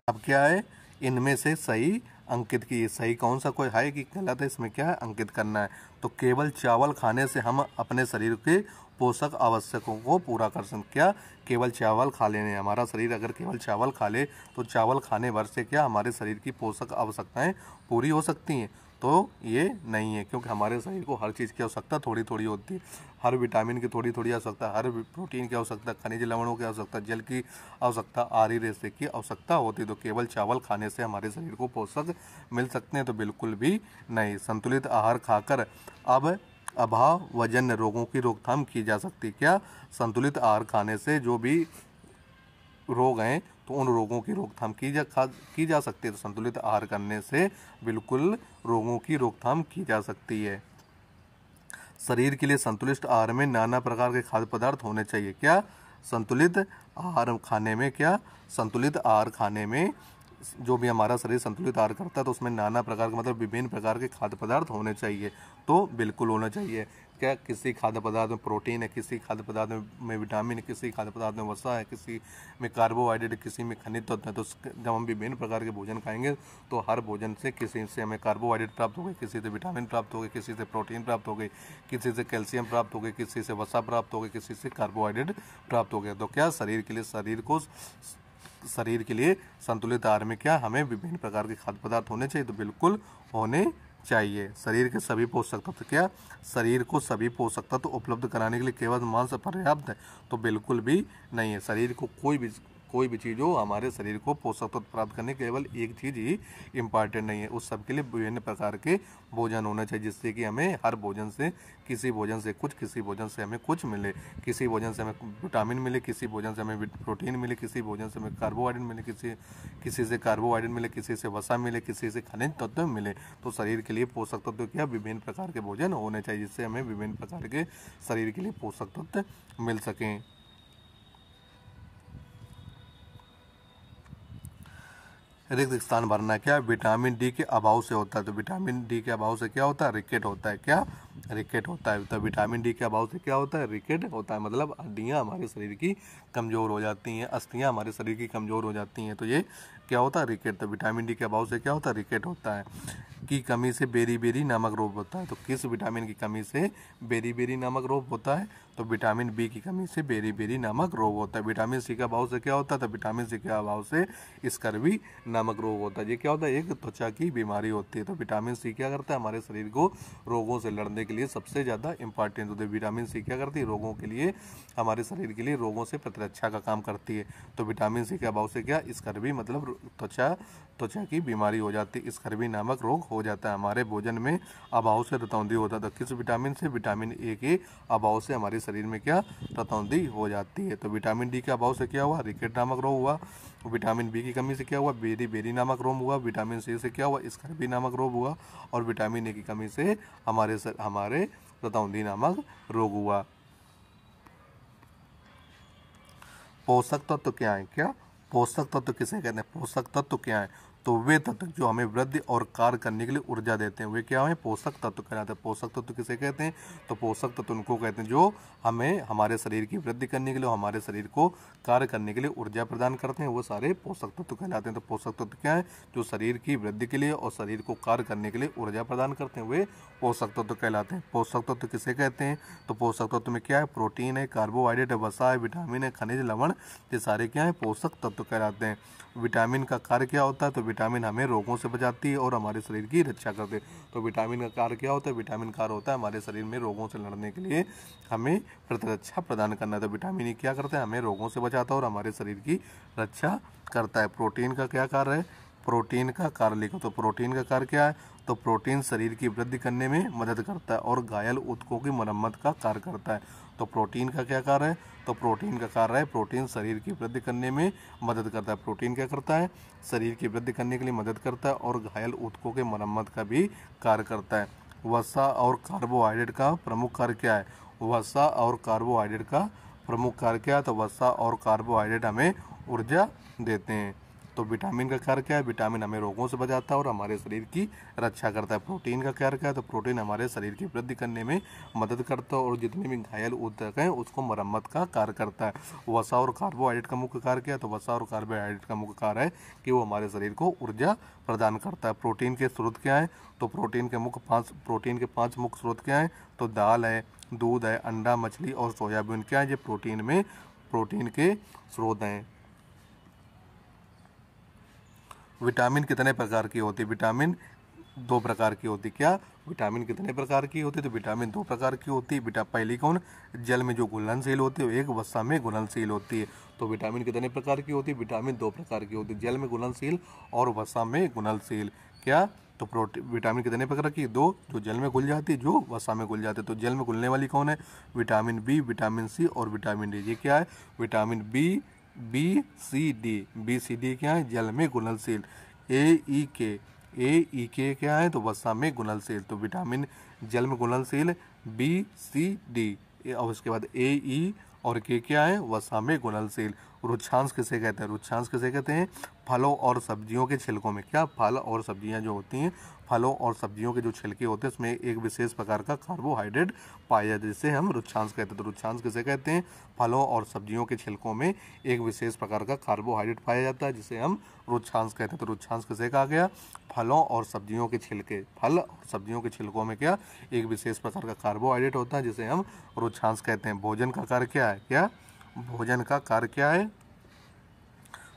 अब क्या है इनमें से सही अंकित की सही कौन सा कोई है कि गलत है इसमें क्या है अंकित करना है तो केवल चावल खाने से हम अपने शरीर के पोषक आवश्यकों को पूरा कर सकते क्या केवल चावल खा लेने हमारा शरीर अगर केवल चावल खा ले तो चावल खाने भर से क्या हमारे शरीर की पोषक आवश्यकताएँ पूरी हो सकती हैं तो ये नहीं है क्योंकि हमारे शरीर को हर चीज़ की आवश्यकता थोड़ी थोड़ी होती है हर विटामिन की थोड़ी थोड़ी आवश्यकता हर प्रोटीन की आवश्यकता खनिज लवणों की आवश्यकता जल की आवश्यकता आरी रेसे की आवश्यकता होती है तो केवल चावल खाने से हमारे शरीर को पोषक मिल सकते हैं तो बिल्कुल भी नहीं संतुलित आहार खाकर अब अभाव वजन रोगों की रोकथाम की जा सकती क्या संतुलित आहार खाने से जो भी रोग हैं तो उन रोगों की रोकथाम की जा की जा सकती है तो संतुलित आहार करने से बिल्कुल रोगों की रोकथाम की जा सकती है शरीर के लिए संतुलित आहार में नाना प्रकार के खाद्य पदार्थ होने चाहिए क्या संतुलित आहार खाने में क्या संतुलित आहार खाने में जो भी हमारा शरीर संतुलित आहार करता है तो उसमें नाना प्रकार का मतलब विभिन्न प्रकार के खाद्य पदार्थ होने चाहिए तो बिल्कुल होना चाहिए क्या किसी खाद्य पदार्थ में प्रोटीन है किसी खाद्य पदार्थ में विटामिन है किसी खाद्य पदार्थ में वसा है किसी में कार्बोहाइड्रेट किसी में खनिज तत्व है तो जब हम विभिन्न प्रकार के भोजन खाएंगे तो हर भोजन से किसी से हमें कार्बोहाइड्रेट प्राप्त हो गए किसी से विटामिन प्राप्त हो गए किसी से प्रोटीन प्राप्त हो गई किसी से कैल्शियम प्राप्त हो गए किसी से वसा प्राप्त हो गई किसी से कार्बोहाइड्रेट प्राप्त हो गया तो क्या शरीर के लिए शरीर को शरीर के लिए संतुलित आहार में क्या हमें विभिन्न प्रकार के खाद्य पदार्थ होने चाहिए तो बिल्कुल होने चाहिए शरीर के सभी पोषक तत्व तो क्या शरीर को सभी पोषक तत्व तो उपलब्ध कराने के लिए केवल मांस पर्याप्त है तो बिल्कुल भी नहीं है शरीर को कोई भी कोई भी चीज़ हो हमारे शरीर को पोषक तत्व प्राप्त करने केवल एक चीज़ ही इम्पॉर्टेंट नहीं है उस सब के लिए विभिन्न प्रकार के भोजन होना चाहिए जिससे कि हमें हर भोजन से किसी भोजन से कुछ किसी भोजन से हमें कुछ मिले किसी भोजन से हमें विटामिन मिले किसी भोजन से हमें प्रोटीन मिले किसी भोजन से हमें कार्बोहाइड्रेट मिले किसी किसी से कार्बोहाइड्रेट मिले किसी से वसा मिले किसी से खनिज तत्व मिले तो शरीर के लिए पोषक तत्व क्या विभिन्न प्रकार के भोजन होने चाहिए जिससे हमें विभिन्न प्रकार के शरीर के लिए पोषक तत्व मिल सकें रिक्त स्थान भरना क्या विटामिन डी के अभाव से होता है तो विटामिन डी के अभाव से क्या होता है रिकेट होता है क्या रिकेट होता है तो विटामिन डी के अभाव से क्या होता है रिकेट होता है मतलब हड्डियाँ हमारे शरीर की कमज़ोर हो जाती हैं अस्थियाँ हमारे शरीर की कमज़ोर हो जाती हैं तो ये क्या होता है रिकेट तो विटामिन डी के अभाव से क्या होता है रिकेट होता है तो की कमी से बेरी बेरी नामक रोग होता है तो किस विटामिन की कमी से बेरी बेरी नामक रोग होता है तो विटामिन बी की कमी से बेरी बेरी नामक रोग होता है विटामिन सी के अभाव से क्या होता है तो विटामिन सी के अभाव से स्कर्वी नामक रोग होता है ये क्या होता है एक त्वचा की बीमारी होती है तो विटामिन सी क्या करता है हमारे शरीर को रोगों से लड़ने के लिए सबसे ज़्यादा इंपॉर्टेंट होती है विटामिन सी क्या करती है रोगों के लिए हमारे शरीर के लिए रोगों से प्रतिरक्षा का काम करती है तो विटामिन सी के अभाव से क्या स्कर्वी मतलब त्वचा त्वचा की बीमारी हो जाती है स्कर्वी नामक रोग हो जाता है हमारे भोजन में अभाव से रतौंधी होता था तो किस विटामिन से विटामिन ए के अभाव से हमारे शरीर में क्या रतौंधी हो जाती है तो विटामिन डी के अभाव से क्या हुआ रिकेट नामक रोग हुआ विटामिन बी की कमी से क्या हुआ बेरी बेरी नामक रोग हुआ विटामिन सी से क्या हुआ स्कर्वी नामक रोग हुआ और विटामिन ए की कमी से हमारे हमारे रतौंधी नामक रोग हुआ पोषक तत्व तो क्या है क्या पोषक तत्व किसे कहते हैं पोषक तत्व क्या है तो वे तत्व जो हमें वृद्धि और कार्य करने के लिए ऊर्जा देते हैं वे क्या हैं पोषक तत्व कहलाते हैं तो पोषक तत्व किसे कहते हैं तो पोषक तत्व उनको कहते हैं जो हमें हमारे शरीर की वृद्धि करने के लिए हमारे शरीर को कार्य करने के लिए ऊर्जा प्रदान करते हैं वो सारे पोषक तत्व कहलाते हैं तो पोषक तत्व क्या है जो शरीर की वृद्धि के लिए और शरीर को कार्य करने के लिए ऊर्जा प्रदान करते हैं वे पोषक तत्व कहलाते हैं पोषक तत्व किसे कहते हैं तो पोषक तत्व में क्या है प्रोटीन है कार्बोहाइड्रेट है वसा है विटामिन है खनिज लवण ये सारे क्या है पोषक तत्व कहलाते हैं विटामिन का कार्य क्या होता है तो विटामिन हमें रोगों से बचाती है और हमारे शरीर की रक्षा करती है तो विटामिन का कार्य क्या होता है विटामिन कार्य होता है हमारे शरीर में रोगों से लड़ने के लिए हमें प्रतिरक्षा प्रदान करना है तो विटामिन ई क्या करता है हमें रोगों से बचाता है और हमारे शरीर की रक्षा करता है प्रोटीन का क्या कार्य है प्रोटीन का कार्य लिखो तो प्रोटीन का कार्य क्या है तो प्रोटीन शरीर की वृद्धि करने में मदद करता है और घायल उत्कों की मरम्मत का कार्य करता है तो प्रोटीन का क्या कार्य है तो प्रोटीन का कार्य है प्रोटीन शरीर की वृद्धि करने में मदद करता है प्रोटीन क्या करता है शरीर की वृद्धि करने के लिए मदद करता है और घायल उत्कों के मरम्मत का भी कार्य करता है वसा और कार्बोहाइड्रेट का प्रमुख कार्य क्या है वसा और कार्बोहाइड्रेट का प्रमुख कार्य क्या है तो वसा और कार्बोहाइड्रेट हमें ऊर्जा देते हैं तो विटामिन का कार्य क्या है विटामिन हमें रोगों से बचाता है और हमारे शरीर की रक्षा करता है प्रोटीन का कार्य क्या है तो प्रोटीन हमारे शरीर की वृद्धि करने में मदद करता है और जितने भी घायल उद्यक हैं उसको मरम्मत का कार्य करता है वसा और कार्बोहाइड्रेट का मुख्य कार्य क्या है तो वसा और कार्बोहाइड्रेट का मुख्य कार्य है कि वो हमारे शरीर को ऊर्जा प्रदान करता है प्रोटीन के स्रोत क्या है तो प्रोटीन के मुख्य पाँच प्रोटीन के पाँच मुख्य स्रोत क्या हैं तो दाल है दूध है अंडा मछली और सोयाबीन क्या है ये प्रोटीन में प्रोटीन के स्रोत हैं विटामिन कितने प्रकार की होती विटामिन दो प्रकार की होती क्या विटामिन कितने प्रकार की होती तो विटामिन दो प्रकार की होती है बिटा पहली कौन जल में जो घुलनशील होती है एक वसा में घुलनशील होती है तो विटामिन कितने प्रकार की होती है विटामिन दो प्रकार की होती है जल में घुलनशील और वसा में घुलनशील क्या तो प्रोटीन विटामिन कितने प्रकार की दो जो जल में घुल जाती है जो वसा में घुल जाती है तो जल में घुलने वाली कौन है विटामिन बी विटामिन सी और विटामिन डी ये क्या है vitamin B B C D B C D क्या है जल में घुलनशील ए ई के ए ई के क्या है तो वसा में घुलनशील तो विटामिन जल में घुलनशील बी सी डी और उसके बाद ए ई और के क्या है वसा में घुलनशील रुच्छांश किसे कहते हैं रुच्छांश किसे कहते हैं फलों और सब्जियों के छिलकों में क्या फल और सब्जियां जो होती हैं फलों और सब्जियों के जो छिलके होते हैं उसमें एक विशेष प्रकार का कार्बोहाइड्रेट पाया जाता है जिसे हम रुच्छांश कहते हैं तो रुच्छांश किसे कहते हैं फलों और सब्जियों के छिलकों में एक विशेष प्रकार का कार्बोहाइड्रेट पाया जाता है जिसे हम रुच्छांश कहते हैं तो रुच्छांश किसे कहा गया फलों और सब्जियों के छिलके फल और सब्जियों के छिलकों में क्या एक विशेष प्रकार का कार्बोहाइड्रेट होता है जिसे हम रुच्छांश कहते हैं भोजन का कार्य क्या है क्या भोजन का कार्य क्या है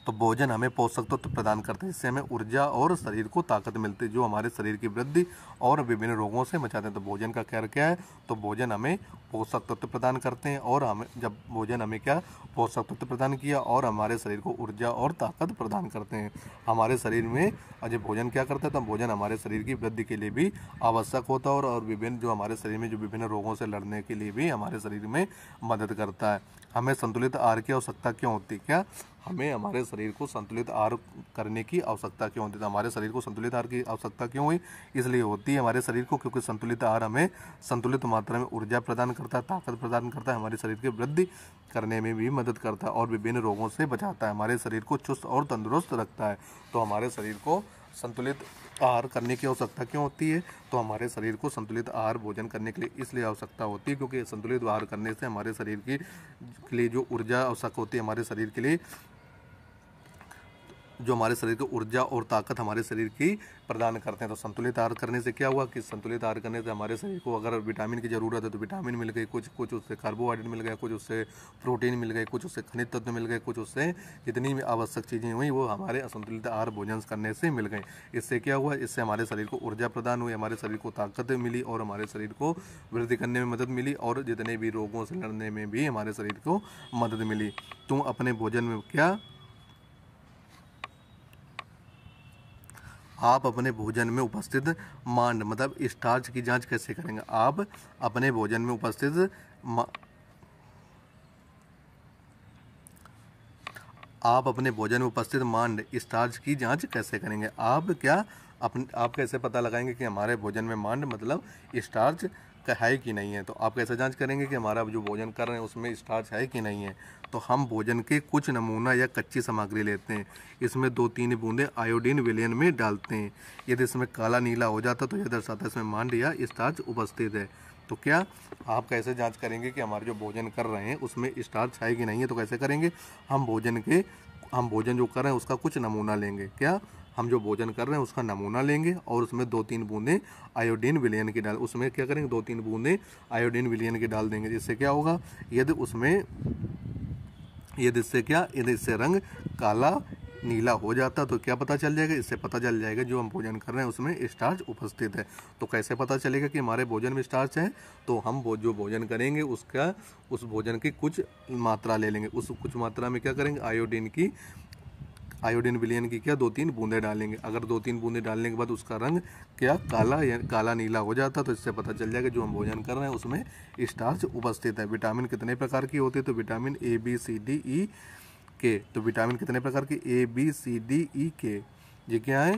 तो भोजन हमें पोषक तत्व तो प्रदान करते हैं इससे हमें ऊर्जा और शरीर को ताकत मिलती है जो हमारे शरीर की वृद्धि और विभिन्न रोगों से बचाते हैं तो भोजन का कार्य क्या है तो भोजन हमें पोषक तत्व तो प्रदान करते हैं और हमें जब भोजन हमें क्या पोषक तत्व तो प्रदान किया और हमारे शरीर को ऊर्जा और ताकत प्रदान करते हैं हमारे शरीर में जब भोजन क्या करता है तो भोजन हमारे शरीर की वृद्धि के लिए भी आवश्यक होता है और विभिन्न जो हमारे शरीर में जो विभिन्न रोगों से लड़ने के लिए भी हमारे शरीर में मदद करता है हमें संतुलित आहार की आवश्यकता क्यों होती है क्या हमें हमारे शरीर को संतुलित आहार करने की आवश्यकता क्यों होती है तो हमारे शरीर को संतुलित आहार की आवश्यकता क्यों हुई इसलिए होती है हमारे शरीर को क्योंकि संतुलित आहार हमें संतुलित मात्रा में ऊर्जा प्रदान करता है ताकत प्रदान करता है हमारे शरीर की वृद्धि करने में भी मदद करता है और विभिन्न रोगों से बचाता है हमारे शरीर को चुस्त और तंदुरुस्त रखता है तो हमारे शरीर को संतुलित आहार करने की आवश्यकता क्यों होती है तो हमारे शरीर को संतुलित आहार भोजन करने के लिए इसलिए आवश्यकता होती है क्योंकि संतुलित आहार करने से हमारे शरीर की के लिए जो ऊर्जा आवश्यक होती है हमारे शरीर के लिए जो हमारे शरीर को ऊर्जा और ताकत हमारे शरीर की प्रदान करते हैं तो संतुलित आहार करने से क्या हुआ कि संतुलित आहार करने से हमारे शरीर को अगर विटामिन की ज़रूरत है तो विटामिन मिल गई कुछ कुछ उससे कार्बोहाइड्रेट मिल गया कुछ उससे प्रोटीन मिल गए कुछ उससे खनिज तत्व मिल गए कुछ उससे जितनी भी आवश्यक चीज़ें हुई वो हमारे असंतुलित आहार भोजन करने से मिल गए इससे क्या हुआ इससे हमारे शरीर को ऊर्जा प्रदान हुई हमारे शरीर को ताकत मिली और हमारे शरीर को वृद्धि करने में मदद मिली और जितने भी रोगों से लड़ने में भी हमारे शरीर को मदद मिली तुम अपने भोजन में क्या आप अपने भोजन में उपस्थित मांड मतलब स्टार्च की जांच कैसे करेंगे आप अपने भोजन में उपस्थित आप अपने भोजन में उपस्थित मांड स्टार्च की जांच कैसे करेंगे आप क्या अपने आप कैसे पता लगाएंगे कि हमारे भोजन में मांड मतलब स्टार्च का है कि नहीं है तो आप कैसे जांच करेंगे कि हमारा जो भोजन कर रहे हैं उसमें स्टार्च है कि नहीं है तो हम भोजन के कुछ नमूना या कच्ची सामग्री लेते हैं इसमें दो तीन बूंदें आयोडीन विलयन में डालते हैं यदि इसमें काला नीला हो जाता तो यह दर्शाता है इसमें मांड या स्टार्च उपस्थित है तो क्या आप कैसे जाँच करेंगे कि हमारे जो भोजन कर रहे हैं उसमें स्टार्च है कि नहीं है तो कैसे करेंगे हम भोजन के हम भोजन जो कर रहे हैं उसका कुछ नमूना लेंगे क्या हम जो भोजन कर रहे हैं उसका नमूना लेंगे और उसमें दो तीन बूंदें आयोडीन विलयन की डाल उसमें क्या करेंगे दो तीन बूंदें आयोडीन विलयन की डाल देंगे जिससे क्या होगा यदि उसमें यदि इससे क्या यदि इससे रंग काला नीला हो जाता तो क्या पता चल जाएगा इससे पता चल जाएगा जो हम भोजन कर रहे हैं उसमें स्टार्च उपस्थित है तो कैसे पता चलेगा कि हमारे भोजन में स्टार्च है तो हम वो जो भोजन करेंगे उसका उस भोजन की कुछ मात्रा ले लेंगे उस कुछ मात्रा में क्या करेंगे आयोडीन की आयोडीन विलयन की क्या दो तीन बूंदें डालेंगे अगर दो तीन बूंदें डालने के बाद उसका रंग क्या काला या काला नीला हो जाता तो इससे पता चल जाएगा जो हम भोजन कर रहे हैं उसमें स्टार्च उपस्थित है विटामिन कितने प्रकार की होती है तो vitamin A B C D E K तो विटामिन कितने प्रकार की ए बी सी डी ई के ये क्या है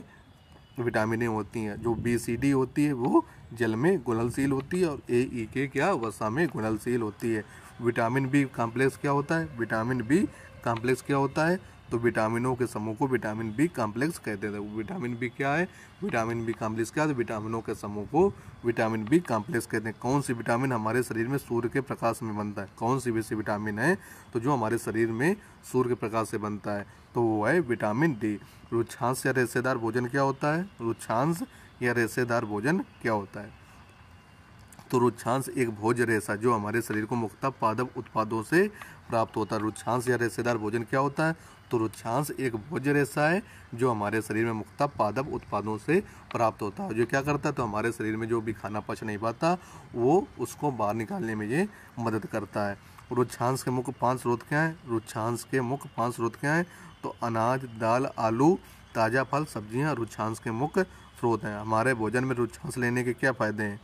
विटामिनें होती हैं जो बी सी डी होती है वो जल में घुलनशील होती है और ए ई के क्या वसा में घुलनशील होती है विटामिन बी कॉम्प्लेक्स क्या होता है विटामिन बी कॉम्प्लेक्स क्या होता है तो विटामिनों के समूह को विटामिन बी कॉम्प्लेक्स कहते थे विटामिन बी क्या है विटामिन बी कॉम्प्लेक्स क्या है तो विटामिनों के समूह को विटामिन बी कॉम्प्लेक्स कहते हैं कौन सी विटामिन हमारे शरीर में सूर्य के प्रकाश में बनता है कौन सी वैसी विटामिन है तो जो हमारे शरीर में सूर्य के प्रकाश से बनता है तो वो है विटामिन डी रुच्छांस या रेसेदार भोजन क्या होता है रुक्षांश या रेसेदार भोजन क्या होता है तो रुच्छांश एक भोज रेसा जो हमारे शरीर को मुख्यतः पादप उत्पादों से प्राप्त होता है रुच्छांश या रेसेदार भोजन क्या होता है तुरुच्छांश एक भोज्य रेशा है जो हमारे शरीर में मुख्तः पादप उत्पादों से प्राप्त होता है जो क्या करता है तो हमारे शरीर में जो भी खाना पच नहीं पाता वो उसको बाहर निकालने में ये मदद करता है रुच्छांश के मुख्य पांच स्रोत क्या हैं रुच्छांश के मुख्य पांच स्रोत क्या हैं तो अनाज दाल आलू ताज़ा फल सब्जियां रुच्छांश के मुख्य स्रोत हैं हमारे भोजन में रुच्छांश लेने के क्या फ़ायदे हैं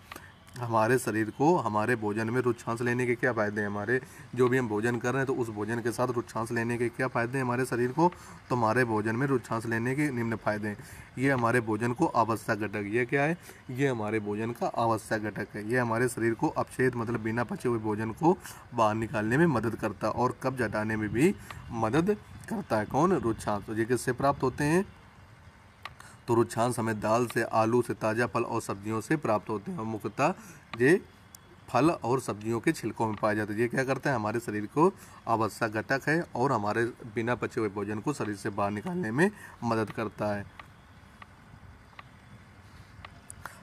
हमारे शरीर को हमारे भोजन में रुच्छांस लेने के क्या फ़ायदे हैं हमारे जो भी हम भोजन कर रहे हैं तो उस भोजन के साथ रुच्छांस लेने के क्या फ़ायदे हैं हमारे शरीर को तो हमारे भोजन में रुच्छांस लेने के निम्न फायदे हैं ये हमारे भोजन को आवश्यक घटक ये क्या है ये हमारे भोजन का आवश्यक घटक है ये हमारे शरीर को अपशेद मतलब बिना पचे हुए भोजन को बाहर निकालने में मदद करता है और कब्ज हटाने में भी मदद करता है कौन रुच्छांस तो ये किससे प्राप्त होते हैं तुरुछान समेत दाल से आलू से ताज़ा फल और सब्जियों से प्राप्त होते हैं मुख्यतः ये फल और सब्जियों के छिलकों में पाए जाते हैं ये क्या करते हैं हमारे शरीर को आवश्यक घटक है और हमारे बिना पचे हुए भोजन को शरीर से बाहर निकालने में मदद करता है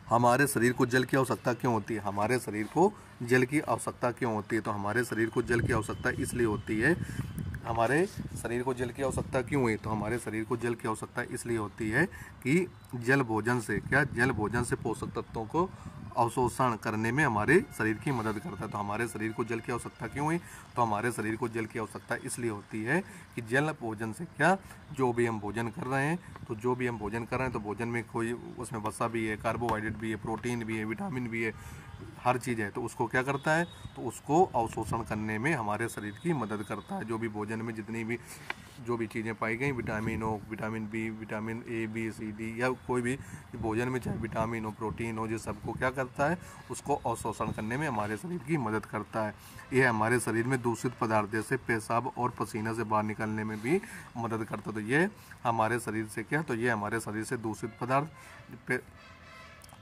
हमारे शरीर को जल की आवश्यकता क्यों होती है हमारे शरीर को जल की आवश्यकता क्यों होती है तो हमारे शरीर को जल की आवश्यकता इसलिए होती है हमारे शरीर को जल की आवश्यकता क्यों हुई तो हमारे शरीर को जल की आवश्यकता इसलिए होती है कि जल भोजन से क्या जल भोजन से पोषक तत्वों को अवशोषण करने में हमारे शरीर की मदद करता है तो हमारे शरीर को जल की आवश्यकता क्यों हुई तो हमारे शरीर को जल की आवश्यकता इसलिए होती है कि जल भोजन से क्या जो भी हम भोजन कर रहे हैं तो जो भी हम भोजन कर रहे हैं तो भोजन में कोई उसमें वसा भी है कार्बोहाइड्रेट भी है प्रोटीन भी है विटामिन भी है हर चीज़ है तो उसको क्या करता है तो उसको अवशोषण करने में हमारे शरीर की मदद करता है जो भी भोजन में जितनी भी जो भी चीज़ें पाई गई विटामिन हो vitamin B vitamin A B C D या कोई भी भोजन में चाहे विटामिन हो प्रोटीन हो ये सबको क्या करता है उसको अवशोषण करने में हमारे शरीर की मदद करता है यह हमारे शरीर में दूषित पदार्थ जैसे पेशाब और पसीना से बाहर निकलने में भी मदद करता है तो ये हमारे शरीर से क्या तो ये हमारे शरीर से दूषित पदार्थ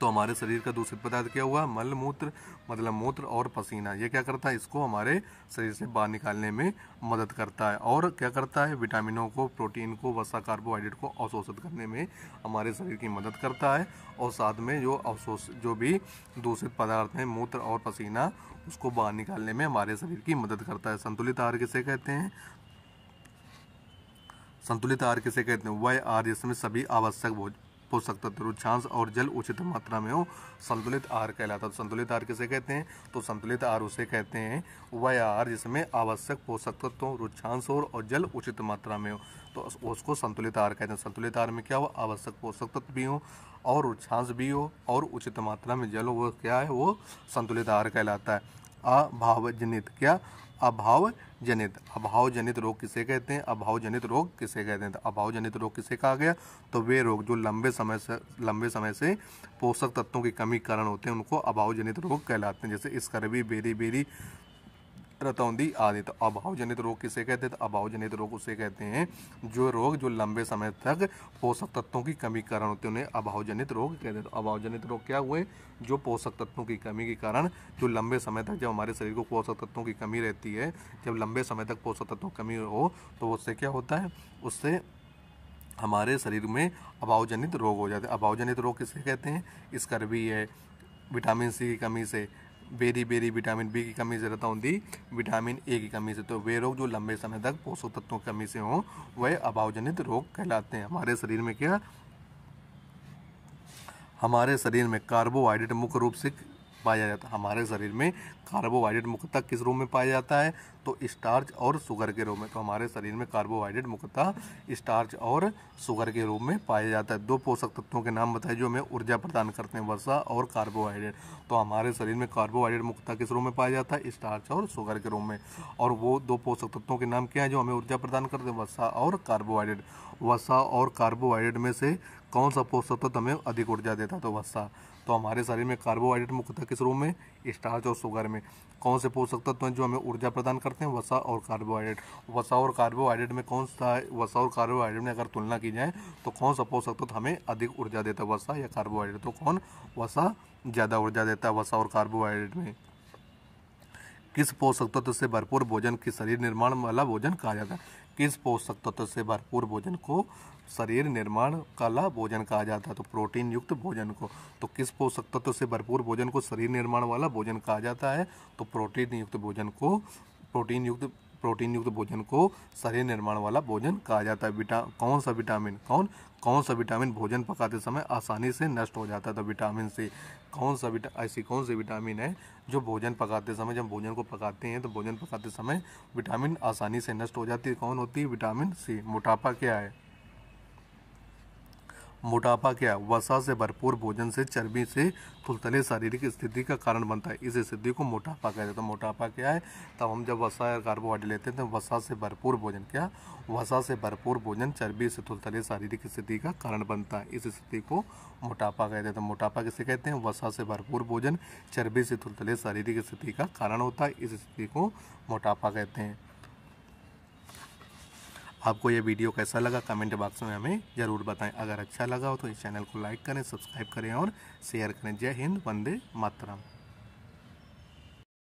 तो हमारे शरीर का दूषित पदार्थ क्या हुआ मल मूत्र मतलब मूत्र और पसीना ये क्या करता है इसको हमारे शरीर से बाहर निकालने में मदद करता है और क्या करता है विटामिनों को प्रोटीन को वसा कार्बोहाइड्रेट को अवशोषित करने में हमारे शरीर की मदद करता है और साथ में जो अवशोष जो भी दूषित पदार्थ हैं मूत्र और पसीना उसको बाहर निकालने में हमारे शरीर की मदद करता है संतुलित आहार किसे कहते हैं संतुलित आहार किसे कहते हैं वह आहार जिसमें सभी आवश्यक भोजन पोषक तत्व छांस और जल उचित मात्रा में हो संतुलित आहार कहलाता है तो संतुलित आहार किसे कहते हैं तो संतुलित आहार उसे कहते हैं वह आहार जिसमें आवश्यक पोषक तत्व रुझांस और, और जल उचित मात्रा में हो तो उसको संतुलित आहार कहते हैं संतुलित आहार में क्या हो आवश्यक पोषक तत्व भी हो और रुझांस भी हो और उचित मात्रा में जल हो वह क्या है वो संतुलित आहार कहलाता है अभावजनित क्या अभाव जनित अभाव जनित रोग किसे कहते हैं अभाव जनित रोग किसे कहते हैं तो अभाव जनित रोग किसे कहा गया तो वे रोग जो लंबे समय से लंबे समय से पोषक तत्वों की कमी कारण होते हैं उनको अभाव जनित रोग कहलाते हैं जैसे स्कर्वी बेरी बेरी रतौंदी आदि तो अभावजनित रोग किसे कहते हैं तो अभावजनित रोग उसे कहते हैं जो रोग जो लंबे समय तक पोषक तत्वों की कमी के कारण होते हैं उन्हें अभावजनित रोग कहते हैं तो अभावजनित रोग क्या हुए जो पोषक तत्वों की कमी के कारण जो लंबे समय तक जब हमारे शरीर को पोषक तत्वों की कमी रहती है जब लंबे समय तक पोषक तत्वों की कमी हो तो उससे क्या होता है उससे हमारे शरीर में अभावजनित रोग हो जाते हैं अभावजनित रोग किसे कहते हैं स्कर्वी है विटामिन सी की कमी से बेरी बेरी विटामिन बी की कमी से रहता होती विटामिन ए की कमी से तो वे रोग जो लंबे समय तक पोषक तत्वों की कमी से हों वह अभावजनित रोग कहलाते हैं हमारे शरीर में क्या हमारे शरीर में कार्बोहाइड्रेट मुख्य रूप से पाया जाता है हमारे शरीर में कार्बोहाइड्रेट मुख्यतः किस रूप में पाया जाता है तो स्टार्च और शुगर के रूप में तो हमारे शरीर में कार्बोहाइड्रेट मुख्यतः स्टार्च और शुगर के रूप में पाया जाता है दो पोषक तत्वों के नाम बताए जो हमें ऊर्जा प्रदान करते हैं वर्षा और कार्बोहाइड्रेट तो हमारे शरीर में कार्बोहाइड्रेट मुख्यतः किस रूप में पाया जाता है स्टार्च और शुगर के रूप में और वो दो पोषक तत्वों के नाम क्या है जो हमें ऊर्जा प्रदान करते हैं वर्षा और कार्बोहाइड्रेट वसा और कार्बोहाइड्रेट में से कौन सा पोषक तत्व हमें अधिक ऊर्जा देता है तो वसा तो हमारे शरीर में कार्बोहाइड्रेट मुख्यतः किस रूप में स्टार्च और शुगर में कौन से पोषक तत्व हैं जो हमें ऊर्जा प्रदान करते हैं वसा और कार्बोहाइड्रेट वसा और कार्बोहाइड्रेट में कौन सा वसा और कार्बोहाइड्रेट में अगर तुलना की जाए तो कौन सा पोषक तत्व हमें अधिक ऊर्जा देता है वसा या कार्बोहाइड्रेट तो कौन वसा ज़्यादा ऊर्जा देता है वसा और कार्बोहाइड्रेट में किस पोषक तत्व से भरपूर भोजन की शरीर निर्माण वाला भोजन कहा जाता है किस पोषक तत्व से भरपूर भोजन को शरीर निर्माण काला भोजन कहा जाता है तो प्रोटीन युक्त भोजन को तो किस पोषक तत्व से भरपूर भोजन को शरीर निर्माण वाला भोजन कहा जाता है तो प्रोटीन युक्त भोजन को प्रोटीन युक्त प्रोटीन युक्त भोजन को शरीर निर्माण वाला भोजन कहा जाता है विटा कौन सा विटामिन कौन कौन सा विटामिन भोजन पकाते समय आसानी से नष्ट हो जाता है तो विटामिन सी कौन सा विटा ऐसी कौन सी विटामिन है जो भोजन पकाते समय जब भोजन को पकाते हैं तो भोजन पकाते समय विटामिन आसानी से नष्ट हो जाती है कौन होती है विटामिन सी मोटापा क्या है मोटापा क्या वसा से भरपूर भोजन से चर्बी से फुलतले शारीरिक स्थिति का कारण बनता है इस स्थिति को मोटापा कहते हैं तो मोटापा क्या है तब हम जब वसा या कार्बोहाइड्रेट लेते हैं तो वसा से भरपूर भोजन क्या वसा से भरपूर भोजन चर्बी से फुलतले शारीरिक स्थिति का कारण बनता है इस स्थिति को मोटापा कहते हैं तो मोटापा किसे कहते हैं वसा से भरपूर भोजन चर्बी से फुलतले शारीरिक स्थिति का कारण होता है इस स्थिति को मोटापा कहते हैं आपको ये वीडियो कैसा लगा कमेंट बॉक्स में हमें ज़रूर बताएं अगर अच्छा लगा हो तो इस चैनल को लाइक करें सब्सक्राइब करें और शेयर करें जय हिंद वंदे मातरम